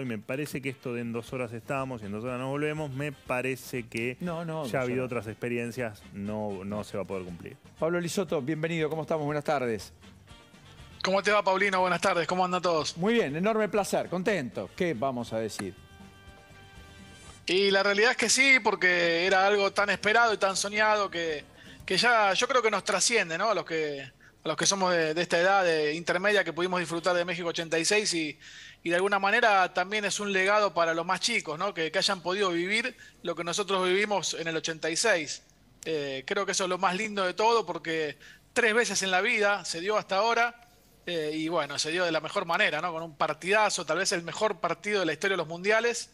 y me parece que esto de en dos horas estamos y en dos horas no volvemos, me parece que no, ya ha habido otras experiencias, no, no se va a poder cumplir. Pablo Lisoto, bienvenido, ¿cómo estamos? Buenas tardes. ¿Cómo te va, Paulino? Buenas tardes, ¿cómo andan todos? Muy bien, enorme placer, contento. ¿Qué vamos a decir? Y la realidad es que sí, porque era algo tan esperado y tan soñado que, que ya yo creo que nos trasciende, ¿no? A los que a los que somos de, esta edad de intermedia que pudimos disfrutar de México 86 y, y, de alguna manera también es un legado para los más chicos, ¿no? que, hayan podido vivir lo que nosotros vivimos en el 86. Eh, creo que eso es lo más lindo de todo porque tres veces en la vida se dio hasta ahora. Eh, y bueno, se dio de la mejor manera, ¿no? Con un partidazo, tal vez el mejor partido de la historia de los mundiales.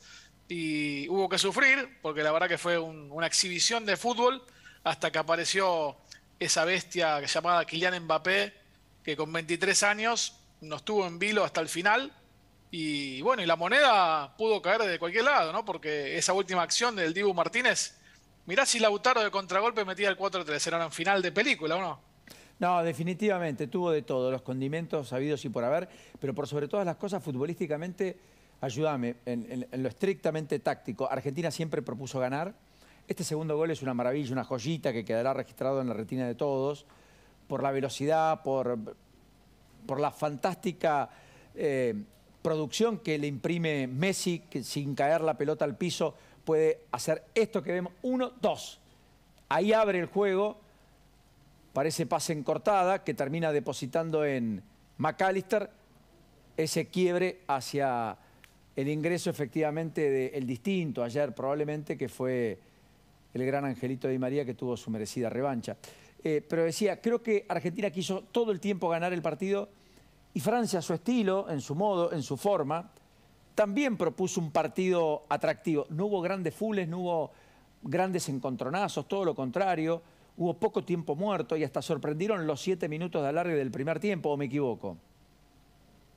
Y hubo que sufrir, porque la verdad que fue una exhibición de fútbol, hasta que apareció esa bestia llamada Kylian Mbappé, que con 23 años nos tuvo en vilo hasta el final. Y bueno, y la moneda pudo caer de cualquier lado, ¿no? Porque esa última acción del Dibu Martínez, mirá si Lautaro de contragolpe metía el 4-3, era un final de película, ¿o no? No, definitivamente, tuvo de todo, los condimentos sabidos y por haber, pero por sobre todas las cosas, futbolísticamente, ayúdame, en, en lo estrictamente táctico, Argentina siempre propuso ganar, este segundo gol es una maravilla, una joyita que quedará registrado en la retina de todos por la velocidad, por, por la fantástica eh, producción que le imprime Messi, que sin caer la pelota al piso puede hacer esto que vemos, uno, dos. Ahí abre el juego, parece pase en cortada, que termina depositando en McAllister ese quiebre hacia el ingreso efectivamente del distinto ayer probablemente, que fue el gran Angelito de María que tuvo su merecida revancha. Eh, pero decía, creo que Argentina quiso todo el tiempo ganar el partido y Francia a su estilo, en su modo, en su forma, también propuso un partido atractivo. No hubo grandes fules, no hubo grandes encontronazos, todo lo contrario. Hubo poco tiempo muerto y hasta sorprendieron los siete minutos de alargue del primer tiempo, ¿o me equivoco?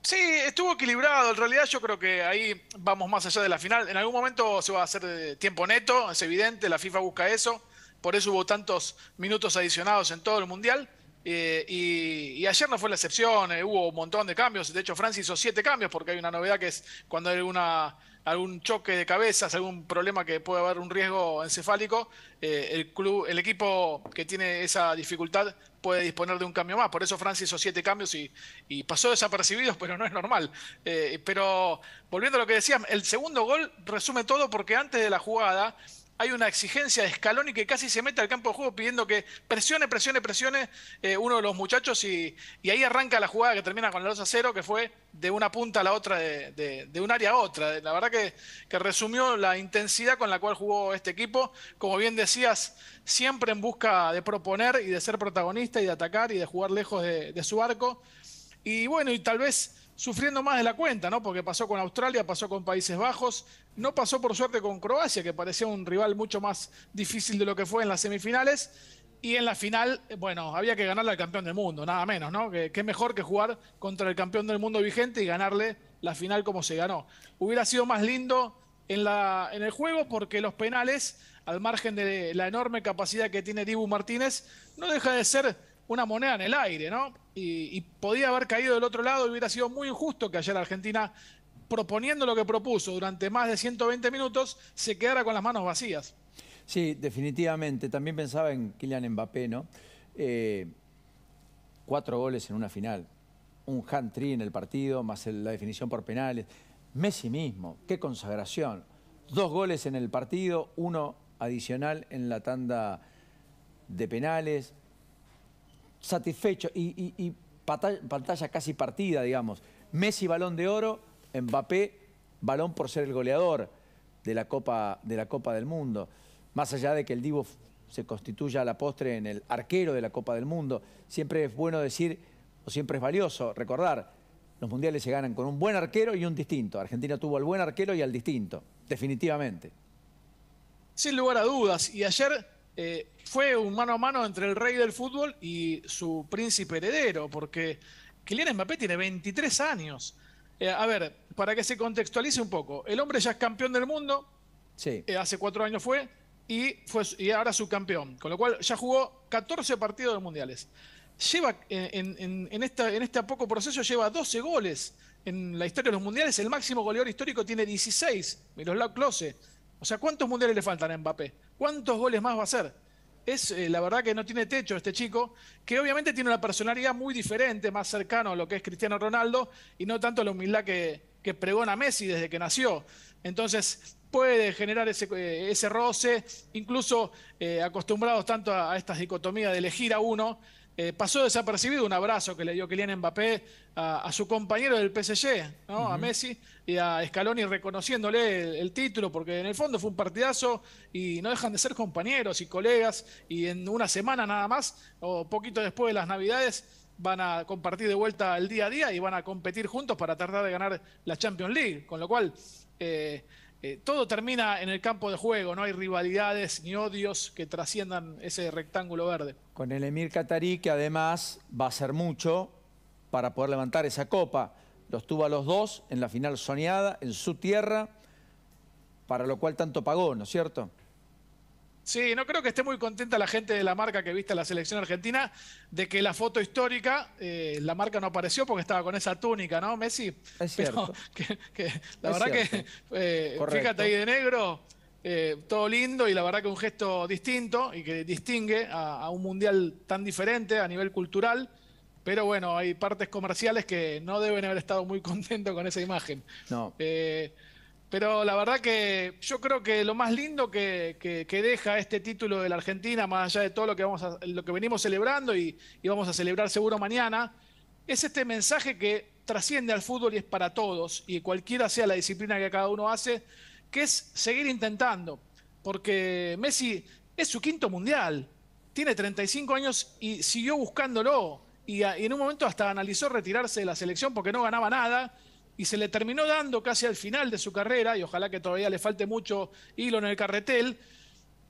Sí, estuvo equilibrado. En realidad yo creo que ahí vamos más allá de la final. En algún momento se va a hacer eh, tiempo neto, es evidente, la FIFA busca eso. Por eso hubo tantos minutos adicionados en todo el Mundial. Eh, y, ayer no fue la excepción, eh, hubo un montón de cambios. De hecho, Francia hizo siete cambios porque hay una novedad que es cuando hay una algún choque de cabezas, algún problema que puede haber un riesgo encefálico, eh, el club, el equipo que tiene esa dificultad puede disponer de un cambio más. Por eso Francia hizo siete cambios y, y pasó desapercibido, pero no es normal. Eh, pero volviendo a lo que decías, el segundo gol resume todo porque antes de la jugada hay una exigencia de y que casi se mete al campo de juego pidiendo que presione, presione, presione eh, uno de los muchachos y, ahí arranca la jugada que termina con el 2 a 0, que fue de una punta a la otra, de, un área a otra. La verdad que, resumió la intensidad con la cual jugó este equipo. Como bien decías, siempre en busca de proponer y de ser protagonista y de atacar y de jugar lejos de su arco. Y bueno, y tal vez sufriendo más de la cuenta, ¿no? Porque pasó con Australia, pasó con Países Bajos, no pasó por suerte con Croacia, que parecía un rival mucho más difícil de lo que fue en las semifinales. Y en la final, eh, bueno, había que ganarle al campeón del mundo, nada menos, ¿no? Que, mejor que jugar contra el campeón del mundo vigente y ganarle la final como se ganó. Hubiera sido más lindo en, la, en el juego porque los penales, al margen de la enorme capacidad que tiene Dibu Martínez, no deja de ser una moneda en el aire, ¿no? Y, podía haber caído del otro lado y hubiera sido muy injusto que ayer Argentina, proponiendo lo que propuso durante más de 120 minutos, se quedara con las manos vacías. Sí, definitivamente. También pensaba en Kylian Mbappé, ¿no? Eh, cuatro goles en una final. Un hand-tree en el partido, más la definición por penales. Messi mismo, qué consagración. Dos goles en el partido, uno adicional en la tanda de penales satisfecho y, pantalla, casi partida, digamos. Messi balón de oro, Mbappé balón por ser el goleador de la Copa, de la Copa del Mundo. Más allá de que el Divo se constituya a la postre en el arquero de la Copa del Mundo, siempre es bueno decir, o siempre es valioso recordar, los mundiales se ganan con un buen arquero y un distinto. Argentina tuvo al buen arquero y al distinto, definitivamente. Sin lugar a dudas. Y ayer eh, fue un mano a mano entre el rey del fútbol y su príncipe heredero, porque Kylian Mbappé tiene 23 años. Eh, a ver, para que se contextualice un poco, el hombre ya es campeón del mundo, eh, hace cuatro años fue, y, fue, y ahora subcampeón, con lo cual ya jugó 14 partidos de mundiales. Lleva en, esta, en este poco proceso lleva 12 goles en la historia de los mundiales, el máximo goleador histórico tiene 16, Miroslav Klose. O sea, ¿cuántos mundiales le faltan a Mbappé? ¿Cuántos goles más va a hacer? Es eh, la verdad que no tiene techo este chico, que obviamente tiene una personalidad muy diferente, más cercano a lo que es Cristiano Ronaldo y no tanto a la humildad que, pregona Messi desde que nació. Entonces puede generar ese, eh, roce, incluso eh, acostumbrados tanto a, a estas dicotomías de elegir a uno, eh, pasó desapercibido un abrazo que le dio Kylian Mbappé a, su compañero del PSG, ¿no? a Messi y a Scaloni reconociéndole el, título, porque en el fondo fue un partidazo y no dejan de ser compañeros y colegas y en una semana nada más o poquito después de las Navidades van a compartir de vuelta el día a día y van a competir juntos para tratar de ganar la Champions League, con lo cual eh, eh, todo termina en el campo de juego, no hay rivalidades ni odios que trasciendan ese rectángulo verde. Con el Emir Qatari, que además va a hacer mucho para poder levantar esa copa. Los tuvo a los dos en la final soñada, en su tierra, para lo cual tanto pagó, ¿no es cierto? Sí, no creo que esté muy contenta la gente de la marca que viste a la selección argentina de que la foto histórica, eh, la marca no apareció porque estaba con esa túnica, ¿no, Messi? Es cierto. la verdad que, eh, fíjate ahí de negro, eh, todo lindo y la verdad que un gesto distinto y que distingue a, a un mundial tan diferente a nivel cultural. Pero bueno, hay partes comerciales que no deben haber estado muy contentos con esa imagen. No. Pero la verdad que yo creo que lo más lindo que, deja este título de la Argentina, más allá de todo lo que, vamos a, lo que venimos celebrando y, vamos a celebrar seguro mañana, es este mensaje que trasciende al fútbol y es para todos, y cualquiera sea la disciplina que cada uno hace, que es seguir intentando, porque Messi es su quinto mundial, tiene 35 años y siguió buscándolo, y en un momento hasta analizó retirarse de la selección porque no ganaba nada y se le terminó dando casi al final de su carrera, y ojalá que todavía le falte mucho hilo en el carretel,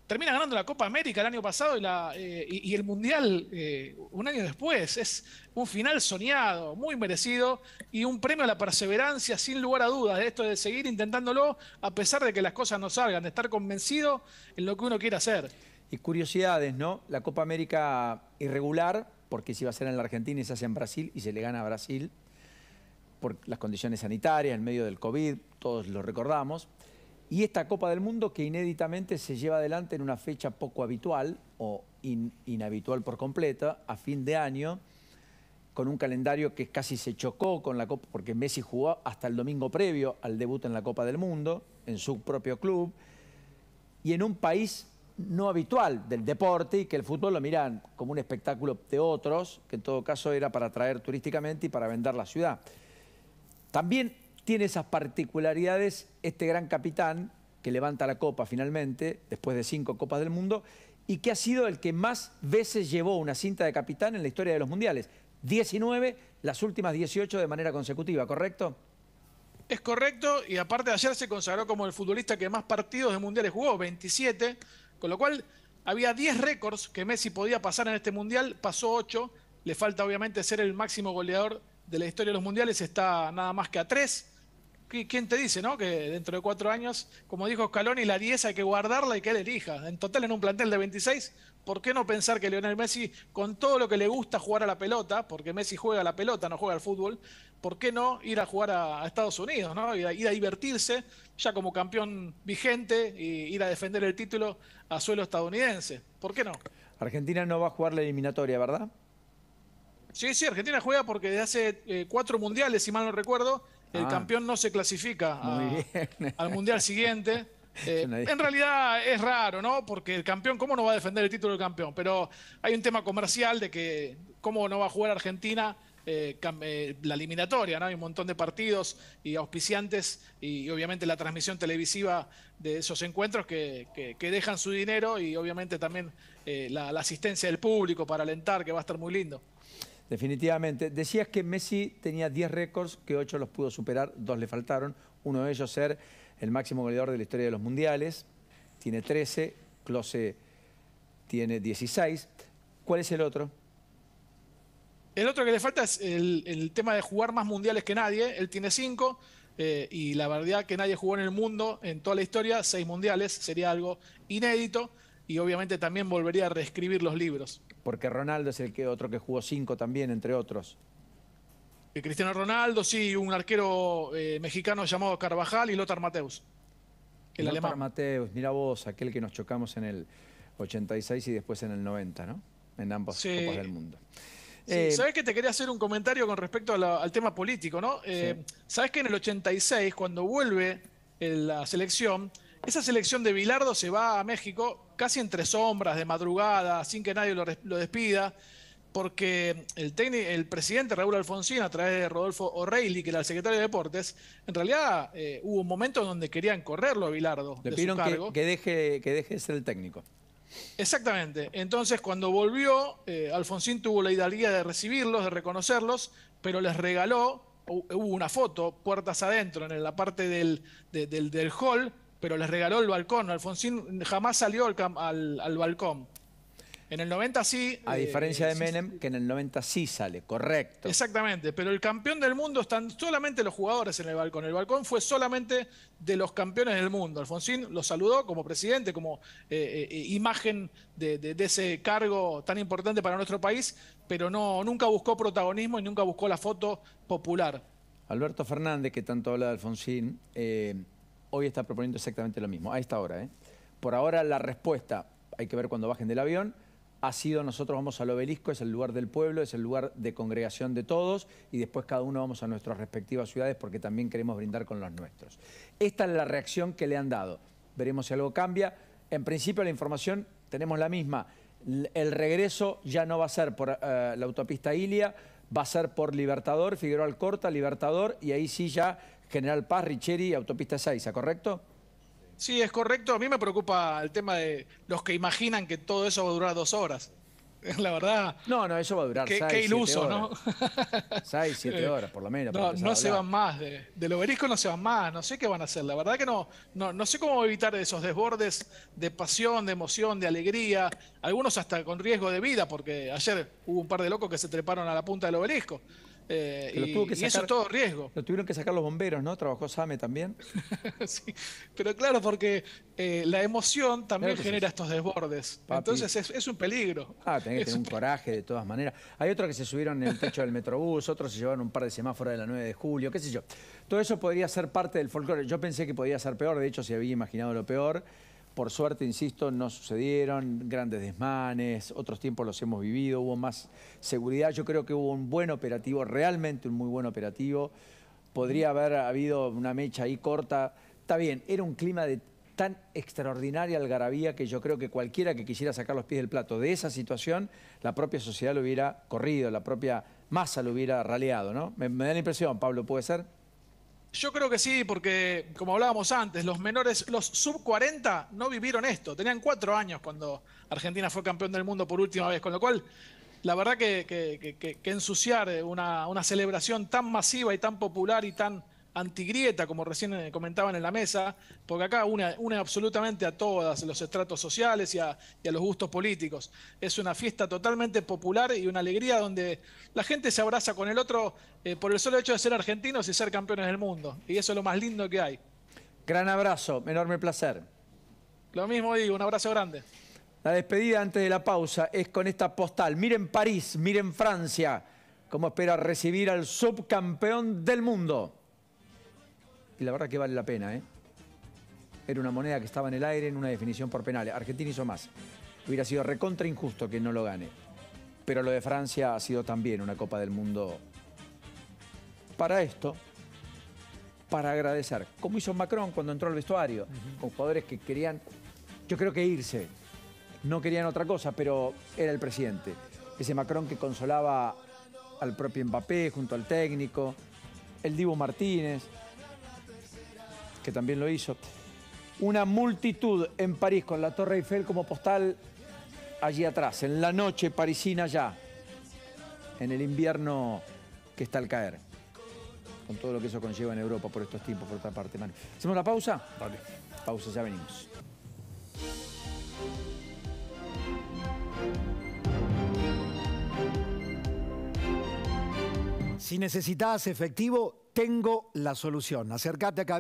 termina ganando la Copa América el año pasado y, eh, el Mundial eh, un año después. Es un final soñado, muy merecido y un premio a la perseverancia sin lugar a dudas de esto de seguir intentándolo a pesar de que las cosas no salgan, de estar convencido en lo que uno quiere hacer. Y curiosidades, ¿no? La Copa América irregular, porque si va a ser en la Argentina y se hace en Brasil y se le gana a Brasil por las condiciones sanitarias, en medio del COVID, todos lo recordamos. Y esta Copa del Mundo que inéditamente se lleva adelante en una fecha poco habitual o inhabitual por completo a fin de año, con un calendario que casi se chocó con la Copa, porque Messi jugó hasta el domingo previo al debut en la Copa del Mundo, en su propio club, y en un país no habitual del deporte y que el fútbol lo miran como un espectáculo de otros, que en todo caso era para atraer turísticamente y para vender la ciudad. También tiene esas particularidades este gran capitán que levanta la copa finalmente, después de cinco copas del mundo, y que ha sido el que más veces llevó una cinta de capitán en la historia de los mundiales. 19, las últimas 18 de manera consecutiva, ¿correcto? Es correcto, y aparte de ayer se consagró como el futbolista que más partidos de mundiales jugó, 27, con lo cual había 10 récords que Messi podía pasar en este mundial, pasó 8, le falta obviamente ser el máximo goleador de la historia de los mundiales está nada más que a tres. ¿Quién te dice, no? Que dentro de cuatro años, como dijo Scaloni, la 10 hay que guardarla y que él elija. En total, en un plantel de 26, ¿por qué no pensar que Lionel Messi, con todo lo que le gusta jugar a la pelota, porque Messi juega a la pelota, no juega al fútbol, ¿por qué no ir a jugar a, Estados Unidos, ¿no? Ir a, ir a, divertirse ya como campeón vigente y ir a defender el título a suelo estadounidense? ¿Por qué no? Argentina no va a jugar la eliminatoria, ¿verdad? Sí, sí, Argentina juega porque desde hace eh, cuatro mundiales, si mal no recuerdo, el ah. campeón no se clasifica al mundial siguiente. Eh, en realidad es raro, ¿no? Porque el campeón, ¿cómo no va a defender el título del campeón? Pero hay un tema comercial de que cómo no va a jugar Argentina eh, la eliminatoria, ¿no? Hay un montón de partidos y auspiciantes y, obviamente la transmisión televisiva de esos encuentros que, dejan su dinero y obviamente también la asistencia del público para alentar, que va a estar muy lindo. Definitivamente. Decías que Messi tenía 10 récords, que 8 los pudo superar, 2 le faltaron. Uno de ellos ser el máximo goleador de la historia de los mundiales. Tiene 13, Close tiene 16. ¿Cuál es el otro? El otro que le falta es el, tema de jugar más mundiales que nadie. Él tiene 5. Eh, y la verdad que nadie jugó en el mundo en toda la historia, seis mundiales, sería algo inédito y obviamente también volvería a reescribir los libros. Porque Ronaldo es el que otro que jugó cinco también, entre otros. Y eh, Cristiano Ronaldo, sí, un arquero eh, mexicano llamado Carvajal y Lothar Mateus. El Mateus, mira vos, aquel que nos chocamos en el 86 y después en el 90, ¿no? En ambos copas del mundo. Sí, eh, Sabes que te quería hacer un comentario con respecto al tema político, ¿no? Eh, Sabes que en el 86, cuando vuelve la selección, esa selección de Bilardo se va a México casi entre sombras, de madrugada, sin que nadie lo, despida, porque el, el presidente Raúl Alfonsín, a través de Rodolfo O'Reilly, que era el secretario de Deportes, en realidad eh, hubo un momento donde querían correrlo a Bilardo. Le pidieron que, deje, que deje de ser el técnico. Exactamente. Entonces, cuando volvió, eh, Alfonsín tuvo la idealía de recibirlos, de reconocerlos, pero les regaló, hubo una foto, puertas adentro, en la parte del, del, del hall, pero les regaló el balcón. Alfonsín jamás salió al, al, balcón. En el 90 sí. A eh, diferencia eh, de Menem, que en el 90 sí sale, correcto. Exactamente, pero el campeón del mundo están solamente los jugadores en el balcón. El balcón fue solamente de los campeones del mundo. Alfonsín lo saludó como presidente, como eh, imagen de, ese cargo tan importante para nuestro país, pero no, nunca buscó protagonismo y nunca buscó la foto popular. Alberto Fernández, que tanto habla de Alfonsín, hoy está proponiendo exactamente lo mismo, a esta hora. ¿eh? Por ahora la respuesta, hay que ver cuando bajen del avión, ha sido nosotros vamos al obelisco, es el lugar del pueblo, es el lugar de congregación de todos y después cada uno vamos a nuestras respectivas ciudades porque también queremos brindar con los nuestros. Esta es la reacción que le han dado. Veremos si algo cambia. En principio la información tenemos la misma. El regreso ya no va a ser por eh, la autopista Ilia, va a ser por Libertador, Figueroa Alcorta, Libertador y ahí sí ya General Paz, Richeri, Autopista Saiza, ¿correcto? Sí, es correcto. A mí me preocupa el tema de los que imaginan que todo eso va a durar dos horas. La verdad. No, no, eso va a durar. seis, qué iluso, siete horas. ¿no? seis, siete eh, horas, por lo menos. No, se van más. del obelisco no se van más. No sé qué van a hacer. La verdad que no, no, no sé cómo evitar esos desbordes de pasión, de emoción, de alegría. Algunos hasta con riesgo de vida, porque ayer hubo un par de locos que se treparon a la punta del obelisco. Eh, y, eso es todo riesgo. Lo tuvieron que sacar los bomberos, ¿no? Trabajó Same también. sí, pero claro, porque eh, la emoción también genera estos desbordes. Entonces es, un peligro. Ah, tenés que tener un, coraje de todas maneras. Hay otros que se subieron en el techo del metrobús, otros se llevaron un par de semáforos de la 9 de julio, qué sé yo. Todo eso podría ser parte del folclore. Yo pensé que podía ser peor, de hecho, si había imaginado lo peor. Por suerte, insisto, no sucedieron grandes desmanes, otros tiempos los hemos vivido, hubo más seguridad. Yo creo que hubo un buen operativo, realmente un muy buen operativo. Podría haber habido una mecha ahí corta. Está bien, era un clima de tan extraordinaria algarabía que yo creo que cualquiera que quisiera sacar los pies del plato de esa situación, la propia sociedad lo hubiera corrido, la propia masa lo hubiera raleado, ¿no? me da la impresión, Pablo, ¿puede ser? Yo creo que sí, porque como hablábamos antes, los menores, los sub 40 no vivieron esto. Tenían cuatro años cuando Argentina fue campeón del mundo por última vez, con lo cual, la verdad que, ensuciar una celebración tan masiva y tan popular y tan antigrieta, como recién eh, comentaban en la mesa, porque acá une, absolutamente a todas, los estratos sociales y a, los gustos políticos. Es una fiesta totalmente popular y una alegría donde la gente se abraza con el otro eh, por el solo hecho de ser argentinos y ser campeones del mundo. Y eso es lo más lindo que hay. Gran abrazo, enorme placer. Lo mismo digo, un abrazo grande. La despedida antes de la pausa es con esta postal. Miren París, miren Francia, cómo espera recibir al subcampeón del mundo y la verdad que vale la pena. ¿eh? Era una moneda que estaba en el aire en una definición por penales. Argentina hizo más. Hubiera sido recontra injusto que no lo gane. Pero lo de Francia ha sido también una Copa del Mundo para esto, para agradecer. Como hizo Macron cuando entró al vestuario, con jugadores que querían, yo creo que irse. No querían otra cosa, pero era el presidente. Ese Macron que consolaba al propio Mbappé junto al técnico, el Divo Martínez, que también lo hizo. Una multitud en París con la Torre Eiffel como postal allí atrás, en la noche parisina ya, en el invierno que está al caer, con todo lo que eso conlleva en Europa por estos tiempos, por otra parte. ¿Hacemos la pausa? Vale. Pausa, ya venimos. Si necesitas efectivo, tengo la solución. Acércate a